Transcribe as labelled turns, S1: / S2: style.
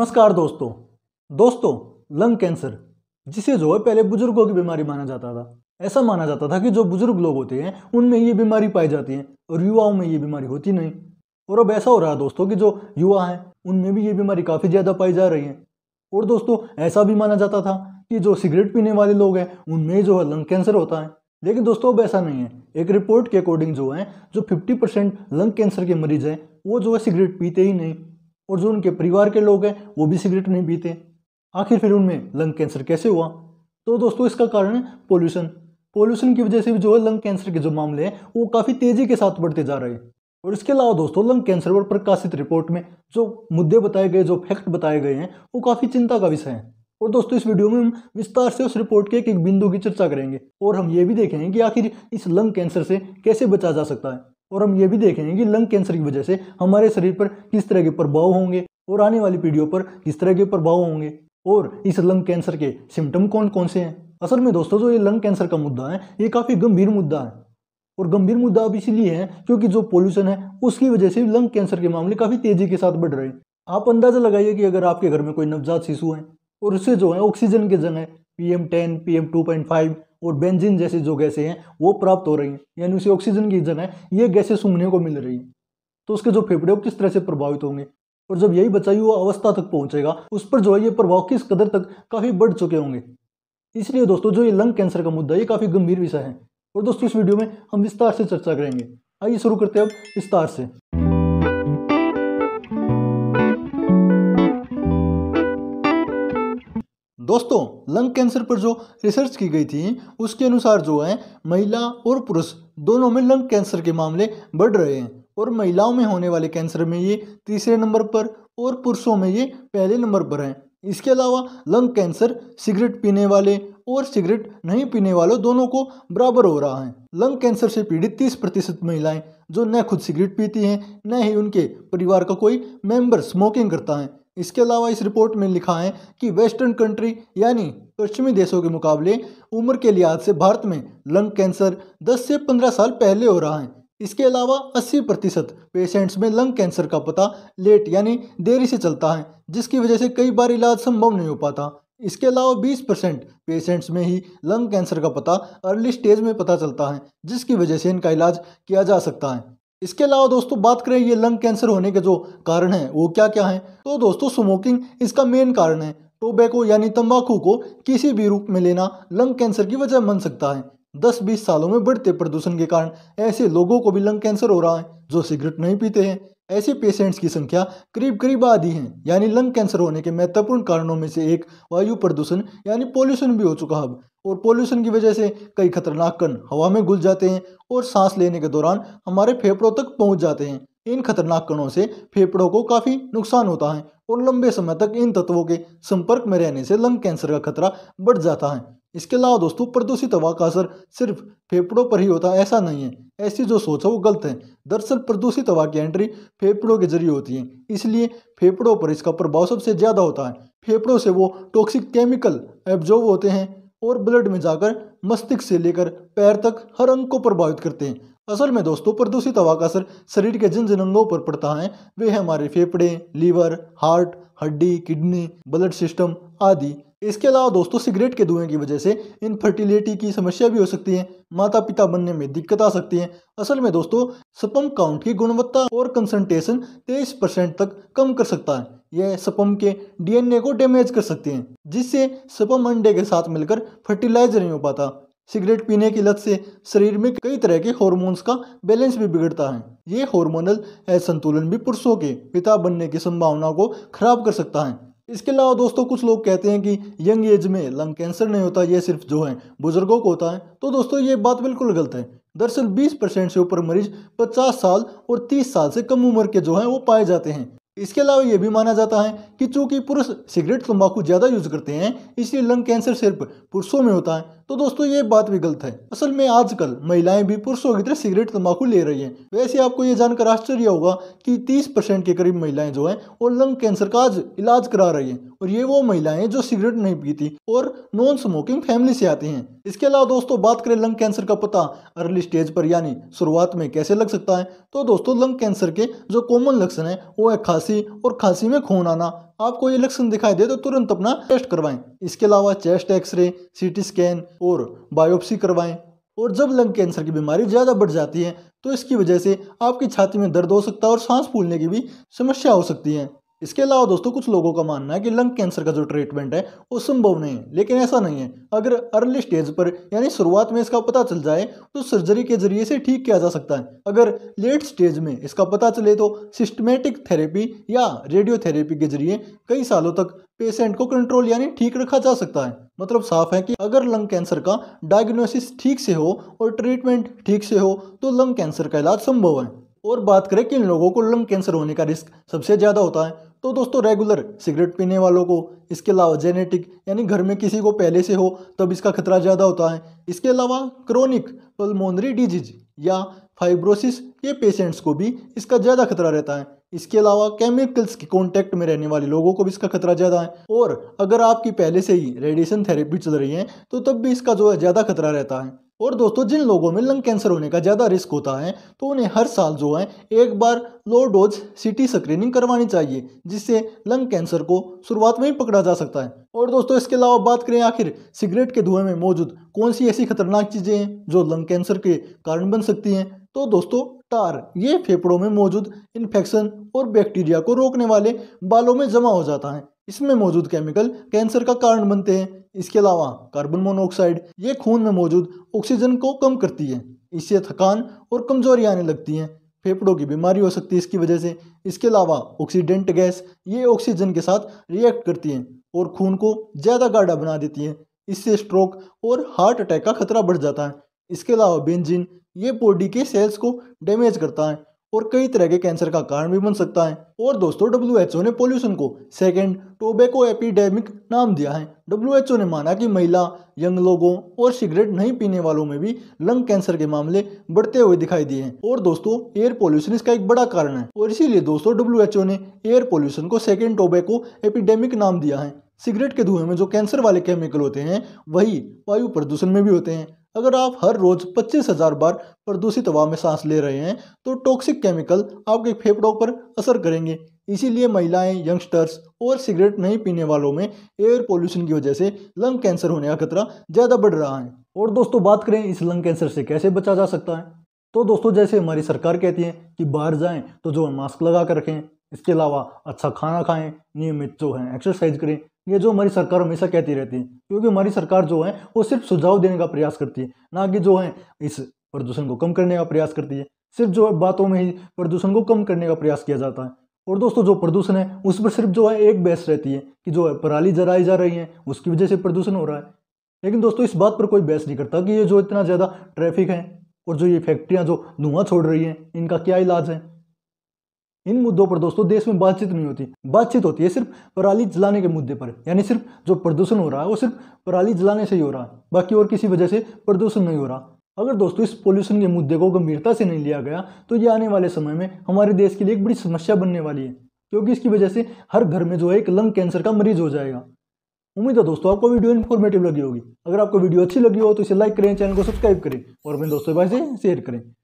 S1: नमस्कार दोस्तों दोस्तों लंग कैंसर जिसे जो है पहले बुजुर्गों की बीमारी माना जाता था ऐसा माना जाता था कि जो बुजुर्ग लोग होते हैं उनमें ये बीमारी पाई जाती है और युवाओं में ये बीमारी होती नहीं और अब ऐसा हो रहा है दोस्तों कि जो युवा हैं उनमें भी ये बीमारी काफ़ी ज़्यादा पाई जा रही है और दोस्तों ऐसा भी माना जाता था कि जो सिगरेट पीने वाले लोग हैं उनमें जो है लंग कैंसर होता है लेकिन दोस्तों अब ऐसा नहीं है एक रिपोर्ट के अकॉर्डिंग जो है जो 50 परसेंट लंग कैंसर के मरीज हैं वो जो है सिगरेट पीते ही नहीं और जो उनके परिवार के लोग हैं वो भी सिगरेट नहीं पीते आखिर फिर उनमें लंग कैंसर कैसे हुआ तो दोस्तों इसका कारण है पोल्यूशन पोल्यूशन की वजह से भी जो है लंग कैंसर के जो मामले हैं वो काफ़ी तेज़ी के साथ बढ़ते जा रहे हैं और इसके अलावा दोस्तों लंग कैंसर पर प्रकाशित रिपोर्ट में जो मुद्दे बताए गए जो फैक्ट बताए गए हैं वो काफ़ी चिंता का विषय है और दोस्तों इस वीडियो में हम विस्तार से उस रिपोर्ट के एक एक बिंदु की चर्चा करेंगे और हम ये भी देखेंगे कि आखिर इस लंग कैंसर से कैसे बचा जा सकता है और हम ये भी देखेंगे कि लंग कैंसर की वजह से हमारे शरीर पर किस तरह के प्रभाव होंगे और आने वाली पीढ़ियों पर किस तरह के प्रभाव होंगे और इस लंग कैंसर के सिम्टम कौन कौन से हैं असल में दोस्तों जो ये लंग कैंसर का मुद्दा है ये काफ़ी गंभीर मुद्दा है और गंभीर मुद्दा अब इसीलिए है क्योंकि जो पॉल्यूशन है उसकी वजह से लंग कैंसर के मामले काफ़ी तेज़ी के साथ बढ़ रहे हैं आप अंदाज़ा लगाइए कि अगर आपके घर में कोई नवजात शिशु है और उससे जो है ऑक्सीजन की जगह पी एम टेन पी एम टू पॉइंट फाइव और बेंजिन जैसे जो गैसें हैं वो प्राप्त हो रही हैं यानी उसे ऑक्सीजन की जगह है ये गैसें सूंघने को मिल रही हैं तो उसके जो फेफड़े किस तरह से प्रभावित होंगे और जब यही बचाई हुआ अवस्था तक पहुंचेगा उस पर जो है ये प्रभाव किस कदर तक काफ़ी बढ़ चुके होंगे इसलिए दोस्तों जो ये लंग कैंसर का मुद्दा ये काफ़ी गंभीर विषय है और दोस्तों इस वीडियो में हम विस्तार से चर्चा करेंगे आइए शुरू करते हैं अब विस्तार से दोस्तों लंग कैंसर पर जो रिसर्च की गई थी उसके अनुसार जो है महिला और पुरुष दोनों में लंग कैंसर के मामले बढ़ रहे हैं और महिलाओं में होने वाले कैंसर में ये तीसरे नंबर पर और पुरुषों में ये पहले नंबर पर हैं इसके अलावा लंग कैंसर सिगरेट पीने वाले और सिगरेट नहीं पीने वालों दोनों को बराबर हो रहा है लंग कैंसर से पीड़ित तीस प्रतिशत महिलाएं जो न खुद सिगरेट पीती हैं न ही उनके परिवार का कोई मेंबर स्मोकिंग करता है इसके अलावा इस रिपोर्ट में लिखा है कि वेस्टर्न कंट्री यानी पश्चिमी देशों के मुकाबले उम्र के लिहाज से भारत में लंग कैंसर 10 से 15 साल पहले हो रहा है इसके अलावा 80 प्रतिशत पेशेंट्स में लंग कैंसर का पता लेट यानी देरी से चलता है जिसकी वजह से कई बार इलाज संभव नहीं हो पाता इसके अलावा 20 परसेंट पेशेंट्स में ही लंग कैंसर का पता अर्ली स्टेज में पता चलता है जिसकी वजह से इनका इलाज किया जा सकता है इसके अलावा दोस्तों बात करें ये लंग कैंसर होने के जो कारण हैं वो क्या क्या हैं तो दोस्तों स्मोकिंग इसका मेन कारण है टोबैको यानी तंबाकू को किसी भी रूप में लेना लंग कैंसर की वजह बन सकता है 10-20 सालों में बढ़ते प्रदूषण के कारण ऐसे लोगों को भी लंग कैंसर हो रहा है जो सिगरेट नहीं पीते हैं ऐसे पेशेंट्स की संख्या करीब करीब आधी है यानी लंग कैंसर होने के महत्वपूर्ण कारणों में से एक वायु प्रदूषण यानी पॉल्यूशन भी हो चुका अब और पॉल्यूशन की वजह से कई खतरनाक कण हवा में घुल जाते हैं और सांस लेने के दौरान हमारे फेफड़ों तक पहुंच जाते हैं इन खतरनाक कणों से फेफड़ों को काफ़ी नुकसान होता है और लंबे समय तक इन तत्वों के संपर्क में रहने से लंग कैंसर का खतरा बढ़ जाता है इसके अलावा दोस्तों प्रदूषित हवा का असर सिर्फ फेफड़ों पर ही होता है ऐसा नहीं है ऐसी जो सोच है वो गलत है दरअसल प्रदूषित हवा की एंट्री फेफड़ों के जरिए होती है इसलिए फेफड़ों पर इसका प्रभाव सबसे ज़्यादा होता है फेफड़ों से वो टॉक्सिक केमिकल एब्जॉर्व होते हैं और ब्लड में जाकर मस्तिष्क से लेकर पैर तक हर अंग को प्रभावित करते हैं असल में दोस्तों प्रदूषित हवा का असर शरीर के जिन जिन अंगों पर पड़ता है वे हमारे फेफड़े लीवर हार्ट हड्डी किडनी ब्लड सिस्टम आदि इसके अलावा दोस्तों सिगरेट के धुएं की वजह से इनफर्टिलिटी की समस्या भी हो सकती है माता पिता बनने में दिक्कत आ सकती है असल में दोस्तों सपम काउंट की गुणवत्ता और कंसंट्रेशन तेईस परसेंट तक कम कर सकता है यह सपम के डीएनए को डैमेज कर सकते हैं जिससे सपम अंडे के साथ मिलकर फर्टिलाइज नहीं हो पाता सिगरेट पीने की लत से शरीर में कई तरह के हॉर्मोन्स का बैलेंस भी बिगड़ता है ये हॉर्मोनल असंतुलन भी पुरुषों के पिता बनने की संभावना को खराब कर सकता है इसके अलावा दोस्तों कुछ लोग कहते हैं कि यंग एज में लंग कैंसर नहीं होता ये सिर्फ जो है बुजुर्गों को होता है तो दोस्तों ये बात बिल्कुल गलत है दरअसल 20 परसेंट से ऊपर मरीज 50 साल और 30 साल से कम उम्र के जो हैं वो पाए जाते हैं इसके अलावा यह भी माना जाता है कि चूंकि पुरुष सिगरेट तंबाकू ज़्यादा यूज करते हैं इसलिए लंग कैंसर सिर्फ पुरुषों में होता है तो दोस्तों ये बात भी गलत है असल में आजकल महिलाएं भी पुरुषों की तरह सिगरेट तंबाकू ले रही हैं वैसे आपको ये जानकर आश्चर्य होगा कि 30 परसेंट के करीब महिलाएं जो हैं वो लंग कैंसर का आज इलाज करा रही हैं और ये वो महिलाएं जो सिगरेट नहीं पीती और नॉन स्मोकिंग फैमिली से आती हैं इसके अलावा दोस्तों बात करें लंग कैंसर का पता अर्ली स्टेज पर यानी शुरुआत में कैसे लग सकता है तो दोस्तों लंग कैंसर के जो कॉमन लक्षण है वो है खास खांसी और खांसी में खून आना आपको ये लक्षण दिखाई दे तो तुरंत अपना टेस्ट करवाएं इसके अलावा चेस्ट एक्सरे सीटी स्कैन और बायोप्सी करवाएं और जब लंग कैंसर की बीमारी ज़्यादा बढ़ जाती है तो इसकी वजह से आपकी छाती में दर्द हो सकता है और सांस फूलने की भी समस्या हो सकती है इसके अलावा दोस्तों कुछ लोगों का मानना है कि लंग कैंसर का जो ट्रीटमेंट है वो संभव नहीं है लेकिन ऐसा नहीं है अगर अर्ली स्टेज पर यानी शुरुआत में इसका पता चल जाए तो सर्जरी के जरिए से ठीक किया जा सकता है अगर लेट स्टेज में इसका पता चले तो सिस्टमेटिक थेरेपी या रेडियोथेरेपी के जरिए कई सालों तक पेशेंट को कंट्रोल यानी ठीक रखा जा सकता है मतलब साफ है कि अगर लंग कैंसर का डायग्नोसिस ठीक से हो और ट्रीटमेंट ठीक से हो तो लंग कैंसर का इलाज संभव है और बात करें किन लोगों को लंग कैंसर होने का रिस्क सबसे ज़्यादा होता है तो दोस्तों रेगुलर सिगरेट पीने वालों को इसके अलावा जेनेटिक यानी घर में किसी को पहले से हो तब इसका खतरा ज़्यादा होता है इसके अलावा क्रोनिक पल्मोनरी डिजीज या फाइब्रोसिस के पेशेंट्स को भी इसका ज़्यादा खतरा रहता है इसके अलावा केमिकल्स के कॉन्टैक्ट में रहने वाले लोगों को भी इसका खतरा ज़्यादा है और अगर आपकी पहले से ही रेडिएशन थेरेपी चल रही है तो तब भी इसका जो है ज़्यादा खतरा रहता है और दोस्तों जिन लोगों में लंग कैंसर होने का ज़्यादा रिस्क होता है तो उन्हें हर साल जो है एक बार लो डोज सीटी स्क्रीनिंग करवानी चाहिए जिससे लंग कैंसर को शुरुआत में ही पकड़ा जा सकता है और दोस्तों इसके अलावा बात करें आखिर सिगरेट के धुएं में मौजूद कौन सी ऐसी खतरनाक चीज़ें हैं जो लंग कैंसर के कारण बन सकती हैं तो दोस्तों तार ये फेफड़ों में मौजूद इन्फेक्शन और बैक्टीरिया को रोकने वाले बालों में जमा हो जाता है इसमें मौजूद केमिकल कैंसर का कारण बनते हैं इसके अलावा कार्बन मोनोऑक्साइड ये खून में मौजूद ऑक्सीजन को कम करती है इससे थकान और कमजोरी आने लगती है फेफड़ों की बीमारी हो सकती है इसकी वजह से इसके अलावा ऑक्सीडेंट गैस ये ऑक्सीजन के साथ रिएक्ट करती है और खून को ज़्यादा गाढ़ा बना देती है इससे स्ट्रोक और हार्ट अटैक का खतरा बढ़ जाता है इसके अलावा बेंजिन ये बॉडी के सेल्स को डैमेज करता है और कई तरह के कैंसर का कारण भी बन सकता है और दोस्तों डब्ल्यू ने पोल्यूशन को सेकेंड टोबैको एपिडेमिक नाम दिया है डब्ल्यू ने माना कि महिला यंग लोगों और सिगरेट नहीं पीने वालों में भी लंग कैंसर के मामले बढ़ते हुए दिखाई दिए हैं और दोस्तों एयर पोल्यूशन इसका एक बड़ा कारण है और इसीलिए दोस्तों डब्ल्यू ने एयर पोल्यूशन को सेकेंड टोबैको एपिडेमिक नाम दिया है सिगरेट के धुएं में जो कैंसर वाले केमिकल होते हैं वही वायु प्रदूषण में भी होते हैं अगर आप हर रोज पच्चीस हजार बार प्रदूषित हवा में सांस ले रहे हैं तो टॉक्सिक केमिकल आपके फेफड़ों पर असर करेंगे इसीलिए महिलाएं यंगस्टर्स और सिगरेट नहीं पीने वालों में एयर पोल्यूशन की वजह से लंग कैंसर होने का खतरा ज़्यादा बढ़ रहा है और दोस्तों बात करें इस लंग कैंसर से कैसे बचा जा सकता है तो दोस्तों जैसे हमारी सरकार कहती है कि बाहर जाए तो जो मास्क लगा कर रखें इसके अलावा अच्छा खाना खाएं नियमित जो है एक्सरसाइज करें ये जो हमारी सरकार हमेशा कहती रहती है क्योंकि हमारी सरकार जो है वो सिर्फ सुझाव देने का प्रयास करती है ना कि जो है इस प्रदूषण को कम करने का प्रयास करती है सिर्फ जो बातों में ही प्रदूषण को कम करने का प्रयास किया जाता है और दोस्तों जो प्रदूषण है उस पर सिर्फ जो है एक बहस रहती है कि जो है पराली जलाई जा रही है उसकी वजह से प्रदूषण हो रहा है लेकिन दोस्तों इस बात पर कोई बहस नहीं करता कि ये जो इतना ज़्यादा ट्रैफिक है और जो ये फैक्ट्रियाँ जो धुआं छोड़ रही हैं इनका क्या इलाज है इन मुद्दों पर दोस्तों देश में बातचीत नहीं होती बातचीत होती है सिर्फ पराली जलाने के मुद्दे पर यानी सिर्फ जो प्रदूषण हो रहा है वो सिर्फ पराली जलाने से ही हो रहा है बाकी और किसी वजह से प्रदूषण नहीं हो रहा अगर दोस्तों इस पोल्यूशन के मुद्दे को गंभीरता से नहीं लिया गया तो ये आने वाले समय में हमारे देश के लिए एक बड़ी समस्या बनने वाली है क्योंकि इसकी वजह से हर घर में जो है एक लंग कैंसर का मरीज हो जाएगा उम्मीद है दोस्तों आपको वीडियो इन्फॉर्मेटिव लगी होगी अगर आपको वीडियो अच्छी लगी हो तो इसे लाइक करें चैनल को सब्सक्राइब करें और अपने दोस्तों के पास शेयर करें